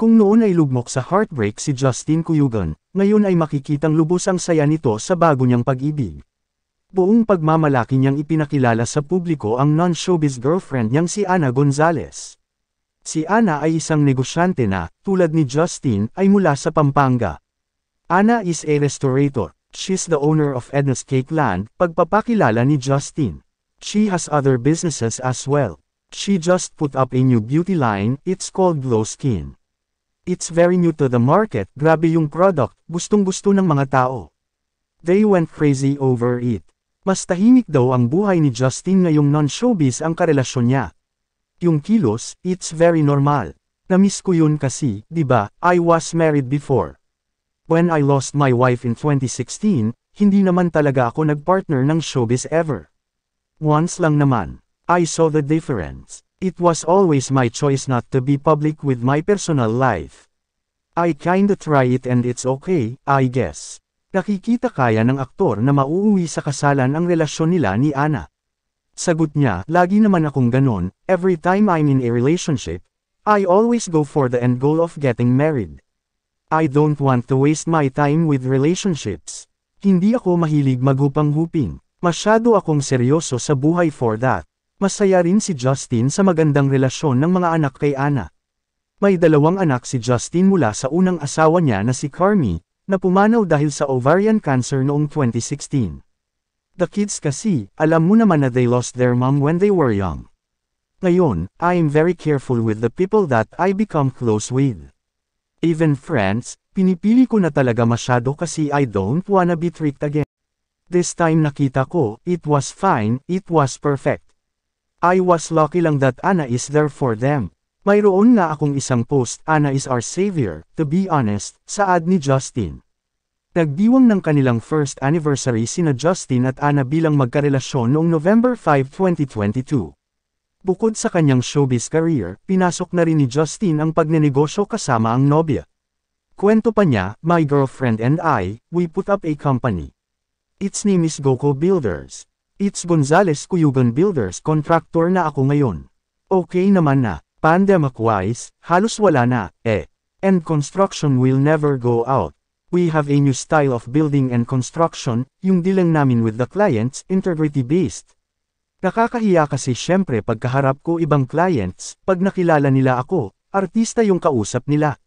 Kung noon ay lugmok sa heartbreak si Justin Kuyugan, ngayon ay makikitang lubos ang saya nito sa bago niyang pag-ibig. Buong pagmamalaki niyang ipinakilala sa publiko ang non-showbiz girlfriend niyang si Ana Gonzalez. Si Ana ay isang negosyante na, tulad ni Justin, ay mula sa Pampanga. Ana is a restaurator. She's the owner of Edna's Cake Land, pagpapakilala ni Justin. She has other businesses as well. She just put up a new beauty line, it's called Glow Skin. It's very new to the market, grabe yung product, gustong-gusto ng mga tao. They went crazy over it. Mas tahimik daw ang buhay ni Justin ngayong non-showbiz ang karelasyon niya. Yung kilos, it's very normal. Namiss ko yun kasi, di ba, I was married before. When I lost my wife in 2016, hindi naman talaga ako nagpartner ng showbiz ever. Once lang naman, I saw the difference. It was always my choice not to be public with my personal life. I kinda try it and it's okay, I guess. Nakikita kaya ng aktor na mauuwi sa kasalan ang relasyon nila ni Ana. Sagot niya, lagi naman akong ganon, every time I'm in a relationship, I always go for the end goal of getting married. I don't want to waste my time with relationships. Hindi ako mahilig maghupang-huping. Masyado akong seryoso sa buhay for that. Masaya rin si Justin sa magandang relasyon ng mga anak kay Ana. May dalawang anak si Justin mula sa unang asawa niya na si Carmi, na pumanaw dahil sa ovarian cancer noong 2016. The kids kasi, alam mo naman na they lost their mom when they were young. Ngayon, I am very careful with the people that I become close with. Even friends, pinipili ko na talaga masyado kasi I don't wanna be tricked again. This time nakita ko, it was fine, it was perfect. I was lucky lang that Anna is there for them. Mayroon na akong isang post, Anna is our savior, to be honest, saad ni Justin. Nagdiwang ng kanilang first anniversary sina Justin at Anna bilang magkarelasyon noong November 5, 2022. Bukod sa kanyang showbiz career, pinasok na rin ni Justin ang pagnenegosyo kasama ang nobya. Kwento pa niya, My girlfriend and I, we put up a company. Its name is Goko Builders. It's Gonzales Cuyugan Builders contractor na ako ngayon. Okay naman na, pandemic-wise, halos wala na, eh. And construction will never go out. We have a new style of building and construction, yung dealing namin with the clients, integrity-based. Nakakahiya kasi syempre pagkaharap ko ibang clients, pag nakilala nila ako, artista yung kausap nila,